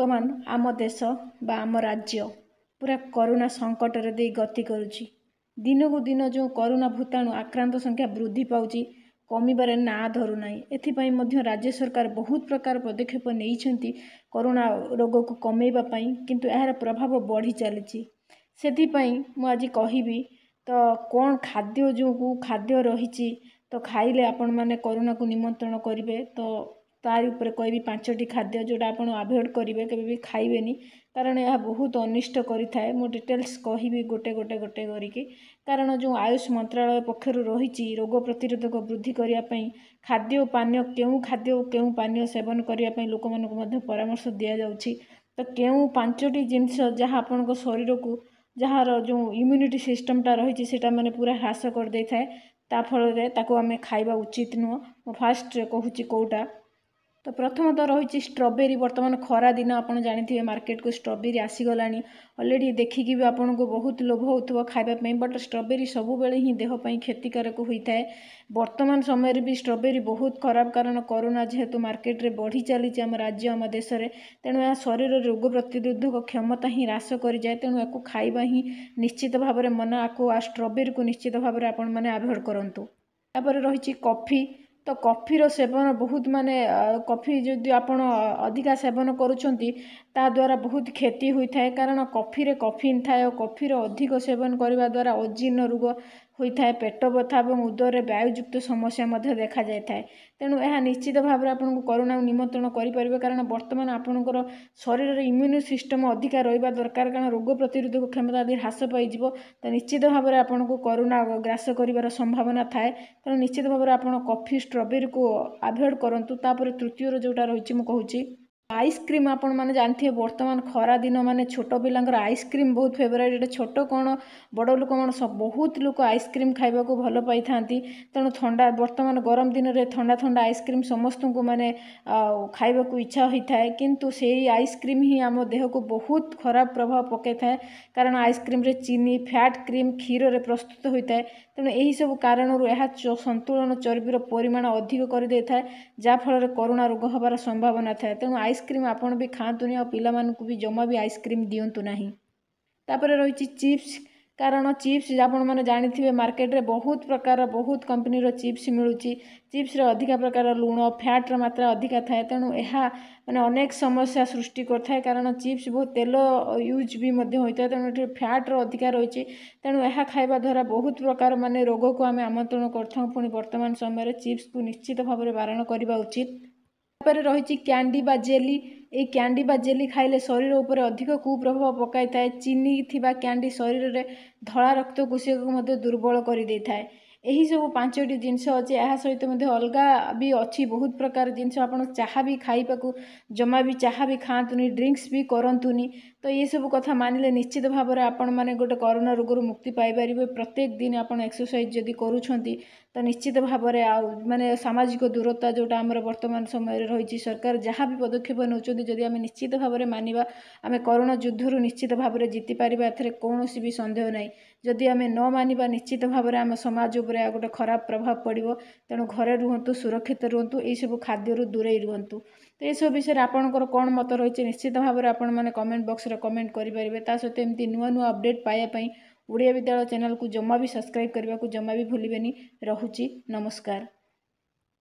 ବର୍ତ୍ତମାନ ଆମ ଦେଶ ବା ଆମ ରାଜ୍ୟ ପୁରା କରୋନା ସଙ୍କଟରେ ଦେଇ ଗତି କରୁଛି ଦିନକୁ ଦିନ ଯେଉଁ କରୋନା ଭୂତାଣୁ ଆକ୍ରାନ୍ତ ସଂଖ୍ୟା ବୃଦ୍ଧି ପାଉଛି କମିବାରେ ନାଁ ଧରୁନାହିଁ ଏଥିପାଇଁ ମଧ୍ୟ ରାଜ୍ୟ ସରକାର ବହୁତ ପ୍ରକାର ପଦକ୍ଷେପ ନେଇଛନ୍ତି କରୋନା ରୋଗକୁ କମେଇବା ପାଇଁ କିନ୍ତୁ ଏହାର ପ୍ରଭାବ ବଢ଼ି ଚାଲିଛି ସେଥିପାଇଁ ମୁଁ ଆଜି କହିବି ତ କ'ଣ ଖାଦ୍ୟ ଯେଉଁ ଖାଦ୍ୟ ରହିଛି ତ ଖାଇଲେ ଆପଣମାନେ କରୋନାକୁ ନିମନ୍ତ୍ରଣ କରିବେ ତ ତାରି ଉପରେ କହିବି ପାଞ୍ଚଟି ଖାଦ୍ୟ ଯେଉଁଟା ଆପଣ ଆଭଏଡ଼୍ କରିବେ କେବେ ବି ଖାଇବେନି କାରଣ ଏହା ବହୁତ ଅନିଷ୍ଟ କରିଥାଏ ମୁଁ ଡିଟେଲ୍ସ କହିବି ଗୋଟେ ଗୋଟେ ଗୋଟେ କରିକି କାରଣ ଯେଉଁ ଆୟୁଷ ମନ୍ତ୍ରାଳୟ ପକ୍ଷରୁ ରହିଛି ରୋଗ ପ୍ରତିରୋଧକ ବୃଦ୍ଧି କରିବା ପାଇଁ ଖାଦ୍ୟ ଓ ପାନୀୟ କେଉଁ ଖାଦ୍ୟ ଓ କେଉଁ ପାନୀୟ ସେବନ କରିବା ପାଇଁ ଲୋକମାନଙ୍କୁ ମଧ୍ୟ ପରାମର୍ଶ ଦିଆଯାଉଛି ତ କେଉଁ ପାଞ୍ଚଟି ଜିନିଷ ଯାହା ଆପଣଙ୍କ ଶରୀରକୁ ଯାହାର ଯେଉଁ ଇମ୍ୟୁନିଟି ସିଷ୍ଟମ୍ଟା ରହିଛି ସେଇଟା ମାନେ ପୁରା ହ୍ରାସ କରିଦେଇଥାଏ ତା ଫଳରେ ତାକୁ ଆମେ ଖାଇବା ଉଚିତ ନୁହଁ ମୁଁ ଫାଷ୍ଟ କହୁଛି କେଉଁଟା ତ ପ୍ରଥମତଃ ରହିଛି ଷ୍ଟ୍ରବେରୀ ବର୍ତ୍ତମାନ ଖରାଦିନ ଆପଣ ଜାଣିଥିବେ ମାର୍କେଟକୁ ଷ୍ଟ୍ରବେରୀ ଆସିଗଲାଣି ଅଲରେଡ଼ି ଦେଖିକି ବି ଆପଣଙ୍କୁ ବହୁତ ଲୋଭ ହେଉଥିବ ଖାଇବା ପାଇଁ ବଟ୍ ଷ୍ଟ୍ରବେରୀ ସବୁବେଳେ ହିଁ ଦେହ ପାଇଁ କ୍ଷତିକାରକ ହୋଇଥାଏ ବର୍ତ୍ତମାନ ସମୟରେ ବି ଷ୍ଟ୍ରବେରୀ ବହୁତ ଖରାପ କାରଣ କରୋନା ଯେହେତୁ ମାର୍କେଟରେ ବଢ଼ି ଚାଲିଛି ଆମ ରାଜ୍ୟ ଆମ ଦେଶରେ ତେଣୁ ଏହା ଶରୀରରେ ରୋଗ ପ୍ରତିରୋଧକ କ୍ଷମତା ହିଁ ହ୍ରାସ କରିଯାଏ ତେଣୁ ଏହାକୁ ଖାଇବା ହିଁ ନିଶ୍ଚିତ ଭାବରେ ମନା ଆକୁ ଆଉ ଷ୍ଟ୍ରବେରୀକୁ ନିଶ୍ଚିତ ଭାବରେ ଆପଣମାନେ ଆଭଏଡ଼ କରନ୍ତୁ ତାପରେ ରହିଛି କଫି କଫିର ସେବନ ବହୁତ ମାନେ କଫି ଯଦି ଆପଣ ଅଧିକା ସେବନ କରୁଛନ୍ତି ତା ତାଦ୍ୱାରା ବହୁତ କ୍ଷତି ହୋଇଥାଏ କାରଣ କଫିରେ କଫିନ୍ ଥାଏ ଆଉ କଫିର ଅଧିକ ସେବନ କରିବା ଦ୍ୱାରା ଓଜନ ରୋଗ ହୋଇଥାଏ ପେଟ ବଥା ଏବଂ ଉଦରରେ ବାୟୁଯୁକ୍ତ ସମସ୍ୟା ମଧ୍ୟ ଦେଖାଯାଇଥାଏ ତେଣୁ ଏହା ନିଶ୍ଚିତ ଭାବରେ ଆପଣଙ୍କୁ କରୋନାକୁ ନିମନ୍ତ୍ରଣ କରିପାରିବେ କାରଣ ବର୍ତ୍ତମାନ ଆପଣଙ୍କର ଶରୀରରେ ଇମ୍ୟୁନି ସିଷ୍ଟମ୍ ଅଧିକା ରହିବା ଦରକାର କାରଣ ରୋଗ ପ୍ରତିରୋଧକ କ୍ଷମତା ଆଦି ହ୍ରାସ ପାଇଯିବ ତ ନିଶ୍ଚିତ ଭାବରେ ଆପଣଙ୍କୁ କରୋନା ଗ୍ରାସ କରିବାର ସମ୍ଭାବନା ଥାଏ ତେଣୁ ନିଶ୍ଚିତ ଭାବରେ ଆପଣ କଫି ଷ୍ଟ୍ରବେରୀକୁ ଆଭଏଡ଼ କରନ୍ତୁ ତାପରେ ତୃତୀୟର ଯେଉଁଟା ରହିଛି ମୁଁ କହୁଛି ଆଇସ୍କ୍ରିମ୍ ଆପଣମାନେ ଜାଣିଥିବେ ବର୍ତ୍ତମାନ ଖରା ଦିନ ମାନେ ଛୋଟ ପିଲାଙ୍କର ଆଇସ୍କ୍ରିମ୍ ବହୁତ ଫେଭରାଇଟ୍ ଏଇଟା ଛୋଟ କ'ଣ ବଡ଼ ଲୋକ କ'ଣ ବହୁତ ଲୋକ ଆଇସ୍କ୍ରିମ୍ ଖାଇବାକୁ ଭଲ ପାଇଥାନ୍ତି ତେଣୁ ଥଣ୍ଡା ବର୍ତ୍ତମାନ ଗରମ ଦିନରେ ଥଣ୍ଡା ଥଣ୍ଡା ଆଇସ୍କ୍ରିମ୍ ସମସ୍ତଙ୍କୁ ମାନେ ଖାଇବାକୁ ଇଚ୍ଛା ହୋଇଥାଏ କିନ୍ତୁ ସେଇ ଆଇସ୍କ୍ରିମ୍ ହିଁ ଆମ ଦେହକୁ ବହୁତ ଖରାପ ପ୍ରଭାବ ପକାଇଥାଏ କାରଣ ଆଇସ୍କ୍ରିମ୍ରେ ଚିନି ଫ୍ୟାଟ୍ କ୍ରିମ୍ କ୍ଷୀରରେ ପ୍ରସ୍ତୁତ ହୋଇଥାଏ ତେଣୁ ଏହିସବୁ କାରଣରୁ ଏହା ସନ୍ତୁଳନ ଚର୍ବିର ପରିମାଣ ଅଧିକ କରିଦେଇଥାଏ ଯାହାଫଳରେ କରୋନା ରୋଗ ହେବାର ସମ୍ଭାବନା ଥାଏ ତେଣୁ ଆଇସ୍ ଆଇସ୍କ୍ରିମ୍ ଆପଣ ବି ଖାଆନ୍ତୁନି ଆଉ ପିଲାମାନଙ୍କୁ ବି ଜମା ବି ଆଇସ୍କ୍ରିମ୍ ଦିଅନ୍ତୁ ନାହିଁ ତାପରେ ରହିଛି ଚିପ୍ସ କାରଣ ଚିପ୍ସ ଆପଣମାନେ ଜାଣିଥିବେ ମାର୍କେଟରେ ବହୁତ ପ୍ରକାରର ବହୁତ କମ୍ପାନୀର ଚିପ୍ସ ମିଳୁଛି ଚିପ୍ସରେ ଅଧିକା ପ୍ରକାରର ଲୁଣ ଫ୍ୟାଟ୍ର ମାତ୍ରା ଅଧିକା ଥାଏ ତେଣୁ ଏହା ମାନେ ଅନେକ ସମସ୍ୟା ସୃଷ୍ଟି କରିଥାଏ କାରଣ ଚିପ୍ସ ବହୁତ ତେଲ ୟୁଜ୍ ବି ମଧ୍ୟ ହୋଇଥାଏ ତେଣୁ ଏଠି ଫ୍ୟାଟ୍ର ଅଧିକା ରହିଛି ତେଣୁ ଏହା ଖାଇବା ଦ୍ୱାରା ବହୁତ ପ୍ରକାର ମାନେ ରୋଗକୁ ଆମେ ଆମନ୍ତ୍ରଣ କରିଥାଉ ପୁଣି ବର୍ତ୍ତମାନ ସମୟରେ ଚିପ୍ସକୁ ନିଶ୍ଚିତ ଭାବରେ ବାରଣ କରିବା ଉଚିତ তারপরে ରହିଛି କ୍ୟାଣ୍ଡି ବା ଜେଲି এই କ୍ୟାଣ୍ଡି ବା ଜେଲି ଖାଇଲେ ଶରୀର ଉପରେ ଅଧିକ କୁପ୍ରଭାବ ପକାଇଥାଏ ଚିନି ଥିବା କ୍ୟାଣ୍ଡି ଶରୀରରେ ଧଳା ରକ୍ତ রক্ত ମଧ୍ୟ ଦୁର୍ବଳ କରିଦେଇଥାଏ ଏହିସବୁ ପାଞ୍ଚଟି ଜିନିଷ ଅଛି ଏହା ସହିତ ମଧ୍ୟ ଅଲଗା ବି ଅଛି ବହୁତ ପ୍ରକାର ଜିନିଷ ଆପଣ ଚାହା ବି ଖାଇବାକୁ ଜମା ବି ଚାହା ବି ଖାଆନ୍ତୁନି ଡ୍ରିଙ୍କସ୍ ବି କରନ୍ତୁନି ତ ଏସବୁ କଥା ମାନିଲେ ନିଶ୍ଚିତ ଭାବରେ ଆପଣମାନେ ଗୋଟେ କରୋନା ରୋଗରୁ ମୁକ୍ତି ପାଇପାରିବେ ପ୍ରତ୍ୟେକ ଦିନ ଆପଣ ଏକ୍ସରସାଇଜ୍ ଯଦି କରୁଛନ୍ତି ତ ନିଶ୍ଚିତ ଭାବରେ ଆଉ ମାନେ ସାମାଜିକ ଦୂରତା ଯେଉଁଟା ଆମର ବର୍ତ୍ତମାନ ସମୟରେ ରହିଛି ସରକାର ଯାହା ବି ପଦକ୍ଷେପ ନେଉଛନ୍ତି ଯଦି ଆମେ ନିଶ୍ଚିତ ଭାବରେ ମାନିବା ଆମେ କରୋନା ଯୁଦ୍ଧରୁ ନିଶ୍ଚିତ ଭାବରେ ଜିତିପାରିବା ଏଥିରେ କୌଣସି ବି ସନ୍ଦେହ ନାହିଁ ଯଦି ଆମେ ନ ମାନିବା ନିଶ୍ଚିତ ଭାବରେ ଆମ ସମାଜ ଉପରେ ଆଉ ଗୋଟେ ଖରାପ ପ୍ରଭାବ ପଡ଼ିବ ତେଣୁ ଘରେ ରୁହନ୍ତୁ ସୁରକ୍ଷିତ ରୁହନ୍ତୁ ଏହିସବୁ ଖାଦ୍ୟରୁ ଦୂରେଇ ରୁହନ୍ତୁ ତ ଏସବୁ ବିଷୟରେ ଆପଣଙ୍କର କ'ଣ ମତ ରହିଛି ନିଶ୍ଚିତ ଭାବରେ ଆପଣମାନେ କମେଣ୍ଟ ବକ୍ସରେ କମେଣ୍ଟ କରିପାରିବେ ତା ସହିତ ଏମିତି ନୂଆ ନୂଆ ଅପଡ଼େଟ୍ ପାଇବା ପାଇଁ ଓଡ଼ିଆ ବିଦ୍ୟାଳୟ ଚ୍ୟାନେଲ୍କୁ ଜମା ବି ସବସ୍କ୍ରାଇବ୍ କରିବାକୁ ଜମା ବି ଭୁଲିବେନି ରହୁଛି ନମସ୍କାର